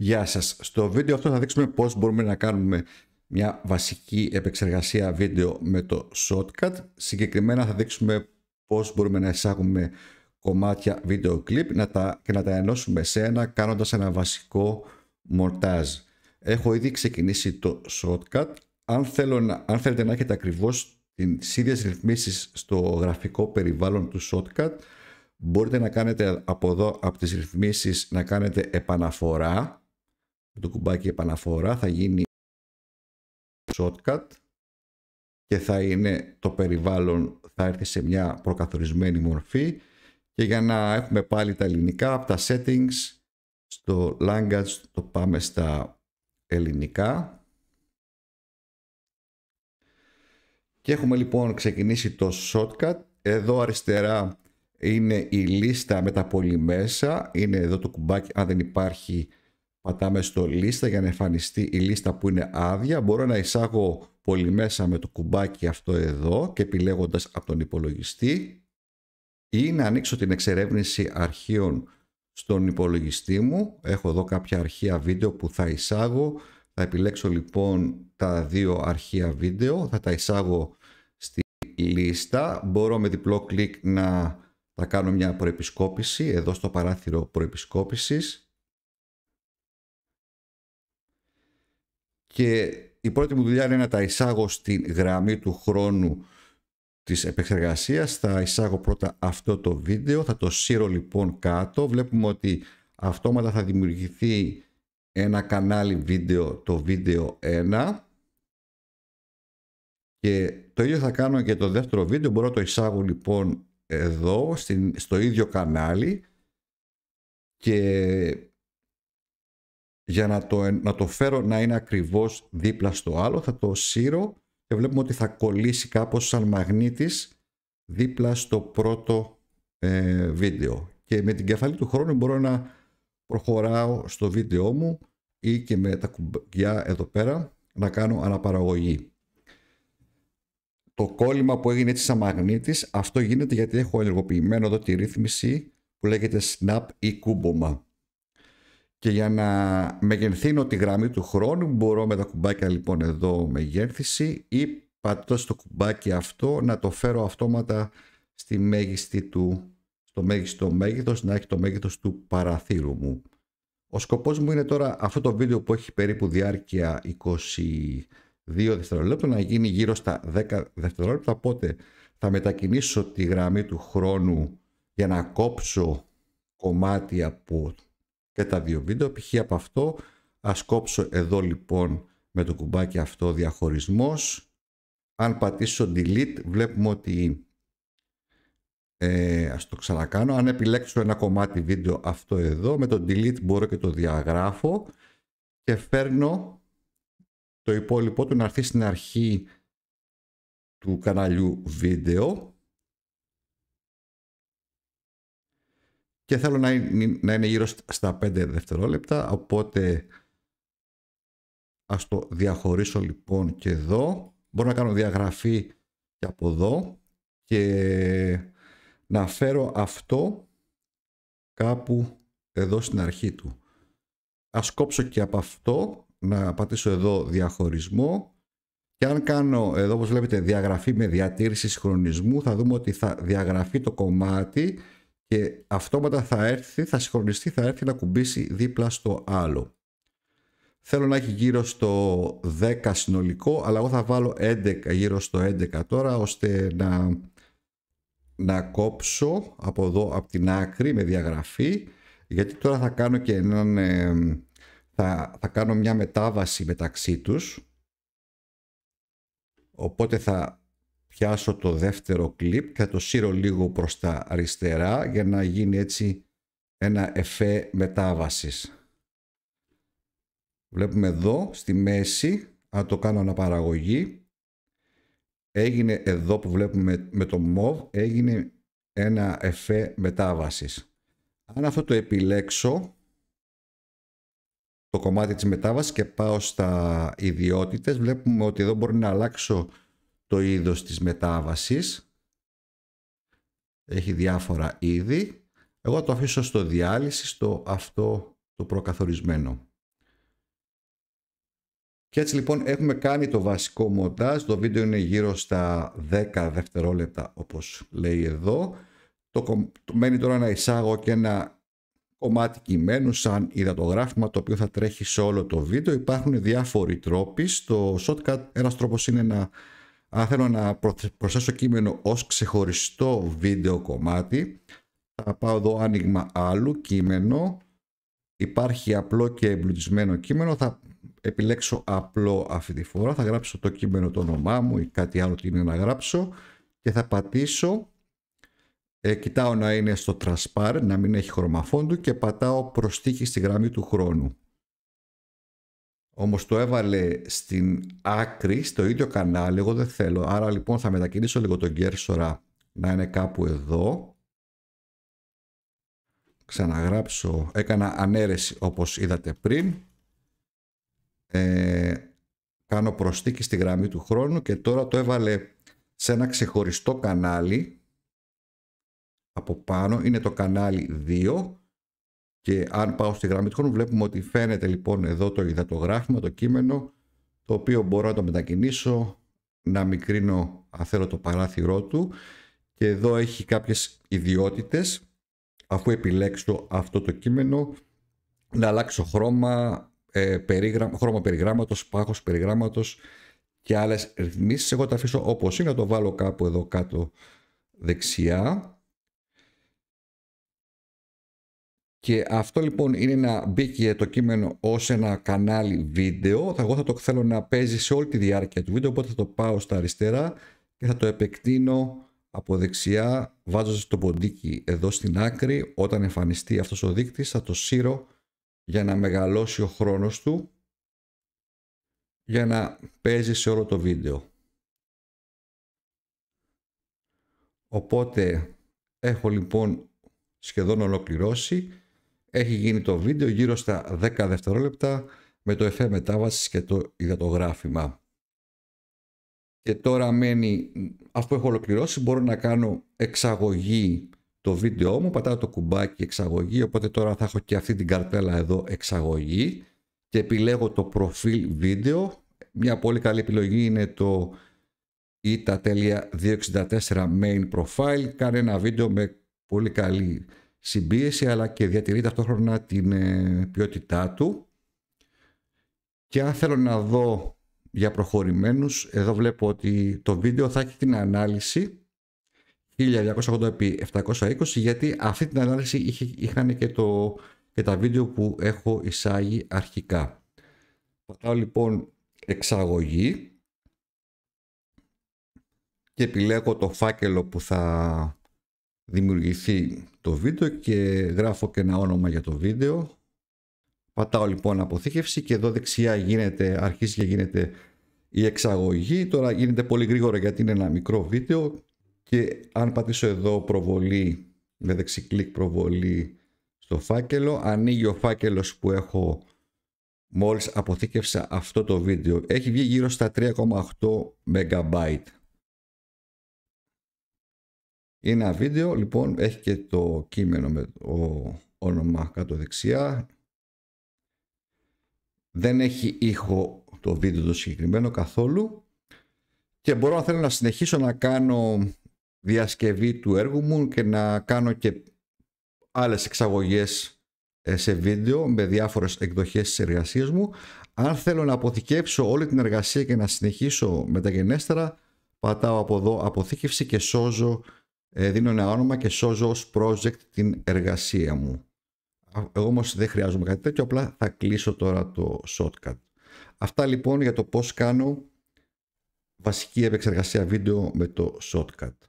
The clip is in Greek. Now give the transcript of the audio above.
Γεια σας. Στο βίντεο αυτό θα δείξουμε πώς μπορούμε να κάνουμε μια βασική επεξεργασία βίντεο με το Shotcut. Συγκεκριμένα θα δείξουμε πώς μπορούμε να εισάγουμε κομμάτια βίντεο κλιπ και να τα ενώσουμε σε ένα κάνοντας ένα βασικό μορτάζ. Έχω ήδη ξεκινήσει το Shotcut. Αν, θέλω να, αν θέλετε να έχετε ακριβώς τις ίδιες ρυθμίσεις στο γραφικό περιβάλλον του Shotcut, μπορείτε να κάνετε από εδώ, από τις ρυθμίσεις, να κάνετε επαναφορά το κουμπάκι επαναφορά θα γίνει shortcut και θα είναι το περιβάλλον θα έρθει σε μια προκαθορισμένη μορφή και για να έχουμε πάλι τα ελληνικά από τα settings στο language το πάμε στα ελληνικά και έχουμε λοιπόν ξεκινήσει το shortcut εδώ αριστερά είναι η λίστα με τα πολυμέσα είναι εδώ το κουμπάκι αν δεν υπάρχει πατάμε στο λίστα για να εμφανιστεί η λίστα που είναι άδεια. Μπορώ να εισάγω μέσα με το κουμπάκι αυτό εδώ και επιλέγοντας από τον υπολογιστή ή να ανοίξω την εξερεύνηση αρχείων στον υπολογιστή μου. Έχω εδώ κάποια αρχεία βίντεο που θα εισάγω. Θα επιλέξω λοιπόν τα δύο αρχεία βίντεο, θα τα εισάγω στη λίστα. Μπορώ με διπλό κλικ να τα κάνω μια προεπισκόπηση εδώ στο παράθυρο προεπισκόπησης και η πρώτη μου δουλειά είναι να τα εισάγω στην γραμμή του χρόνου της επεξεργασίας. Θα εισάγω πρώτα αυτό το βίντεο, θα το σύρω λοιπόν κάτω. Βλέπουμε ότι αυτόματα θα δημιουργηθεί ένα κανάλι βίντεο, το βίντεο 1. Και το ίδιο θα κάνω και το δεύτερο βίντεο. Μπορώ να το εισάγω λοιπόν εδώ, στο ίδιο κανάλι. Και για να το, να το φέρω να είναι ακριβώς δίπλα στο άλλο, θα το σύρω και βλέπουμε ότι θα κολλήσει κάπως σαν μαγνήτης δίπλα στο πρώτο ε, βίντεο. Και με την κεφαλή του χρόνου μπορώ να προχωράω στο βίντεο μου ή και με τα κουμπιά εδώ πέρα να κάνω αναπαραγωγή. Το κόλλημα που έγινε έτσι σαν μαγνήτης, αυτό γίνεται γιατί έχω ενεργοποιημένο εδώ τη ρύθμιση που λέγεται snap ή κούμπομα. Και για να μεγενθύνω τη γραμμή του χρόνου μπορώ με τα κουμπάκια λοιπόν εδώ μεγένθηση ή πατώ το κουμπάκι αυτό να το φέρω αυτόματα στη μέγιστη του, στο μέγιστο μέγεθος, να έχει το μέγεθος του παραθύρου μου. Ο σκοπός μου είναι τώρα αυτό το βίντεο που έχει περίπου διάρκεια 22 δευτερόλεπτα να γίνει γύρω στα 10 δευτερόλεπτα, οπότε θα μετακινήσω τη γραμμή του χρόνου για να κόψω κομμάτια από και τα δύο βίντεο. Π.χ. από αυτό ας κόψω εδώ λοιπόν με το κουμπάκι αυτό διαχωρισμός. Αν πατήσω delete βλέπουμε ότι ε, ας το ξανακάνω. Αν επιλέξω ένα κομμάτι βίντεο αυτό εδώ με το delete μπορώ και το διαγράφω και φέρνω το υπόλοιπό του να έρθει στην αρχή του καναλιού βίντεο και θέλω να είναι, να γύρω στα 5 δευτερόλεπτα οπότε ας το διαχωρίσω λοιπόν και εδώ μπορώ να κάνω διαγραφή και από εδώ και να φέρω αυτό κάπου εδώ στην αρχή του ας κόψω και από αυτό να πατήσω εδώ διαχωρισμό και αν κάνω εδώ όπως βλέπετε διαγραφή με διατήρηση συγχρονισμού θα δούμε ότι θα διαγραφεί το κομμάτι και αυτόματα θα έρθει, θα συγχρονιστεί, θα έρθει να κουμπίσει δίπλα στο άλλο. Θέλω να έχει γύρω στο 10 συνολικό, αλλά εγώ θα βάλω 11, γύρω στο 11 τώρα, ώστε να, να κόψω από εδώ, από την άκρη, με διαγραφή, γιατί τώρα θα κάνω και έναν, ε, θα, θα κάνω μια μετάβαση μεταξύ τους, οπότε θα πιάσω το δεύτερο κλιπ και θα το σύρω λίγο προς τα αριστερά για να γίνει έτσι ένα εφέ μετάβασης. Βλέπουμε εδώ στη μέση, αν το κάνω αναπαραγωγή, έγινε εδώ που βλέπουμε με το MOV, έγινε ένα εφέ μετάβασης. Αν αυτό το επιλέξω, το κομμάτι της μετάβασης και πάω στα ιδιότητες, βλέπουμε ότι εδώ μπορεί να αλλάξω το είδος της μετάβασης. Έχει διάφορα είδη. Εγώ το αφήσω στο διάλυση, στο αυτό το προκαθορισμένο. Και έτσι λοιπόν έχουμε κάνει το βασικό μοντάζ. Το βίντεο είναι γύρω στα 10 δευτερόλεπτα όπως λέει εδώ. Το, μένει τώρα να εισάγω και ένα κομμάτι κειμένου σαν υδατογράφημα το οποίο θα τρέχει σε όλο το βίντεο. Υπάρχουν διάφοροι τρόποι. Στο shortcut ένας τρόπος είναι να αν θέλω να προσθέσω κείμενο ως ξεχωριστό βίντεο κομμάτι, θα πάω εδώ άνοιγμα άλλου κείμενο, υπάρχει απλό και εμπλουτισμένο κείμενο, θα επιλέξω απλό αυτή τη φορά, θα γράψω το κείμενο το όνομά μου ή κάτι άλλο τι είναι να γράψω και θα πατήσω, ε, κοιτάω να είναι στο τρασπάρ να μην έχει χρωμαφόντου και πατάω προστίχη στη γραμμή του χρόνου. Όμως το έβαλε στην άκρη, στο ίδιο κανάλι, εγώ δεν θέλω. Άρα λοιπόν θα μετακινήσω λίγο τον κέρσορα να είναι κάπου εδώ. Ξαναγράψω, έκανα ανέρεση όπως είδατε πριν. Ε, κάνω προστίκη στη γραμμή του χρόνου και τώρα το έβαλε σε ένα ξεχωριστό κανάλι από πάνω. Είναι το κανάλι 2 και αν πάω στη γραμμή του χρόνου βλέπουμε ότι φαίνεται λοιπόν εδώ το υδατογράφημα, το κείμενο, το οποίο μπορώ να το μετακινήσω, να μικρύνω αν θέλω το παράθυρό του και εδώ έχει κάποιες ιδιότητες αφού επιλέξω αυτό το κείμενο να αλλάξω χρώμα, ε, περίγραμμα, χρώμα περιγράμματος, πάχος περιγράμματος και άλλες ρυθμίσεις. Εγώ τα αφήσω όπως είναι, να το βάλω κάπου εδώ κάτω δεξιά Και αυτό λοιπόν είναι να μπήκε το κείμενο ως ένα κανάλι βίντεο. Εγώ θα το θέλω να παίζει σε όλη τη διάρκεια του βίντεο, οπότε θα το πάω στα αριστερά και θα το επεκτείνω από δεξιά βάζοντας το ποντίκι εδώ στην άκρη. Όταν εμφανιστεί αυτός ο δείκτης θα το σύρω για να μεγαλώσει ο χρόνος του για να παίζει σε όλο το βίντεο. Οπότε έχω λοιπόν σχεδόν ολοκληρώσει. Έχει γίνει το βίντεο γύρω στα 10 δευτερόλεπτα με το εφέ μετάβασης και το υδατογράφημα. Και τώρα μένει, αφού έχω ολοκληρώσει, μπορώ να κάνω εξαγωγή το βίντεο μου, πατάω το κουμπάκι εξαγωγή, οπότε τώρα θα έχω και αυτή την καρτέλα εδώ εξαγωγή και επιλέγω το προφίλ βίντεο. Μια πολύ καλή επιλογή είναι το ita.264 main profile. Κάνει ένα βίντεο με πολύ καλή συμπίεση αλλά και διατηρεί ταυτόχρονα την ε, ποιότητά του. Και αν θέλω να δω για προχωρημένους, εδώ βλέπω ότι το βίντεο θα έχει την ανάλυση 1280x720 γιατί αυτή την ανάλυση είχαν και, το, και τα βίντεο που έχω εισάγει αρχικά. Πατάω λοιπόν εξαγωγή και επιλέγω το φάκελο που θα δημιουργηθεί το βίντεο και γράφω και ένα όνομα για το βίντεο. Πατάω λοιπόν αποθήκευση και εδώ δεξιά γίνεται, αρχίζει και γίνεται η εξαγωγή. Τώρα γίνεται πολύ γρήγορα γιατί είναι ένα μικρό βίντεο και αν πατήσω εδώ προβολή, με δεξί κλικ προβολή στο φάκελο, ανοίγει ο φάκελος που έχω μόλις αποθήκευσα αυτό το βίντεο. Έχει βγει γύρω στα 3,8 MB. Είναι ένα βίντεο, λοιπόν, έχει και το κείμενο με το όνομα κάτω δεξιά. Δεν έχει ήχο το βίντεο το συγκεκριμένο καθόλου. Και μπορώ να θέλω να συνεχίσω να κάνω διασκευή του έργου μου και να κάνω και άλλες εξαγωγές ε, σε βίντεο με διάφορες εκδοχές της εργασίας μου. Αν θέλω να αποθηκεύσω όλη την εργασία και να συνεχίσω μεταγενέστερα, πατάω από εδώ αποθήκευση και σώζω ε, δίνω ένα όνομα και σώζω ως project την εργασία μου. Εγώ όμως δεν χρειάζομαι κάτι τέτοιο, απλά θα κλείσω τώρα το shortcut. Αυτά λοιπόν για το πώς κάνω βασική επεξεργασία βίντεο με το shortcut.